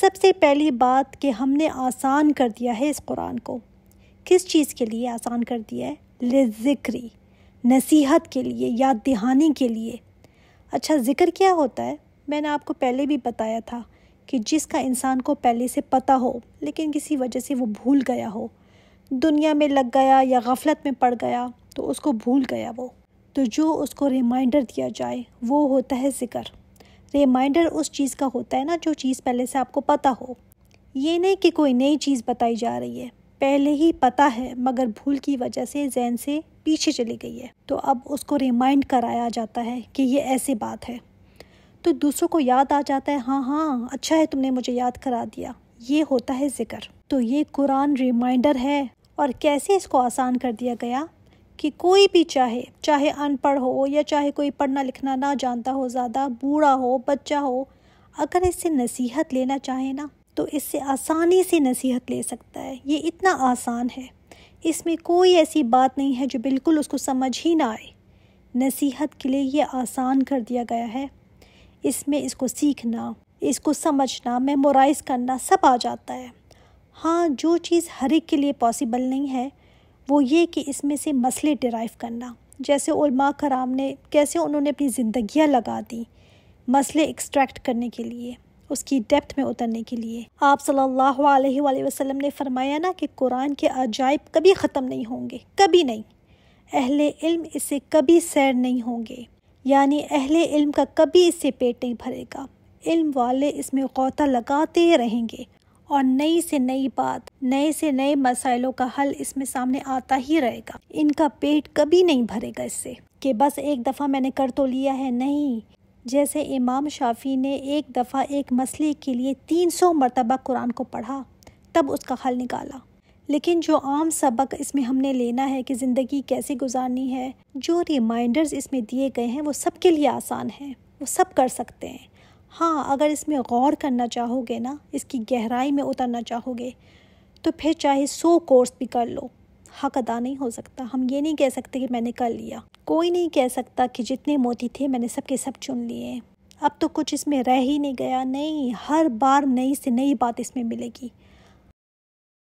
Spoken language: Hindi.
सबसे पहली बात कि हमने आसान कर दिया है इस कुरान को किस चीज़ के लिए आसान कर दिया है ले ज़िक्री नसीहत के लिए याद दहानी के लिए अच्छा ज़िक्र क्या होता है मैंने आपको पहले भी बताया था कि जिसका इंसान को पहले से पता हो लेकिन किसी वजह से वो भूल गया हो दुनिया में लग गया या गफलत में पड़ गया तो उसको भूल गया वो तो जो उसको रिमाइंडर दिया जाए वो होता है ज़िक्र रिमाइंडर उस चीज़ का होता है ना जो चीज़ पहले से आपको पता हो ये नहीं कि कोई नई चीज़ बताई जा रही है पहले ही पता है मगर भूल की वजह से जहन से पीछे चली गई है तो अब उसको रिमाइंड कराया जाता है कि ये ऐसी बात है तो दूसरों को याद आ जाता है हाँ हाँ अच्छा है तुमने मुझे याद करा दिया ये होता है ज़िक्र तो ये कुरान रिमाइंडर है और कैसे इसको आसान कर दिया गया कि कोई भी चाहे चाहे अनपढ़ हो या चाहे कोई पढ़ना लिखना ना जानता हो ज़्यादा बूढ़ा हो बच्चा हो अगर इससे नसीहत लेना चाहे ना तो इससे आसानी से नसीहत ले सकता है ये इतना आसान है इसमें कोई ऐसी बात नहीं है जो बिल्कुल उसको समझ ही ना आए नसीहत के लिए ये आसान कर दिया गया है इसमें इसको सीखना इसको समझना मेमोराइज़ करना सब आ जाता है हाँ जो चीज़ हर एक के लिए पॉसिबल नहीं है वो ये कि इसमें से मसले डिराइव करना जैसे उलमा कराम ने कैसे उन्होंने अपनी ज़िंदियाँ लगा दी मसले एक्सट्रैक्ट करने के लिए उसकी डेप्थ में उतरने के लिए आप सल्लल्लाहु अलैहि वसल्लम ने फरमाया ना कि कुरान के अजायब कभी ख़त्म नहीं होंगे कभी नहीं अहले इल्म इससे कभी सैर नहीं होंगे यानी अहले इल्म का कभी इससे पेट नहीं भरेगा इल्म वाले इसमें गौता लगाते रहेंगे और नई से नई बात नए से नए मसाइलों का हल इसमें सामने आता ही रहेगा इनका पेट कभी नहीं भरेगा इससे कि बस एक दफ़ा मैंने कर तो लिया है नहीं जैसे इमाम शाफी ने एक दफ़ा एक मसले के लिए तीन सौ मरतबा कुरान को पढ़ा तब उसका हल निकाला लेकिन जो आम सबक इसमें हमने लेना है कि ज़िंदगी कैसे गुजारनी है जो रिमाइंडर्स इसमें दिए गए हैं वो सबके लिए आसान हैं वो सब कर सकते हैं हाँ अगर इसमें गौर करना चाहोगे ना इसकी गहराई में उतरना चाहोगे तो फिर चाहे सो कोर्स भी कर लो हक अदा नहीं हो सकता हम ये नहीं कह सकते कि मैंने कर लिया कोई नहीं कह सकता कि जितने मोती थे मैंने सब के सब चुन लिए अब तो कुछ इसमें रह ही नहीं गया नहीं हर बार नई से नई बात इसमें मिलेगी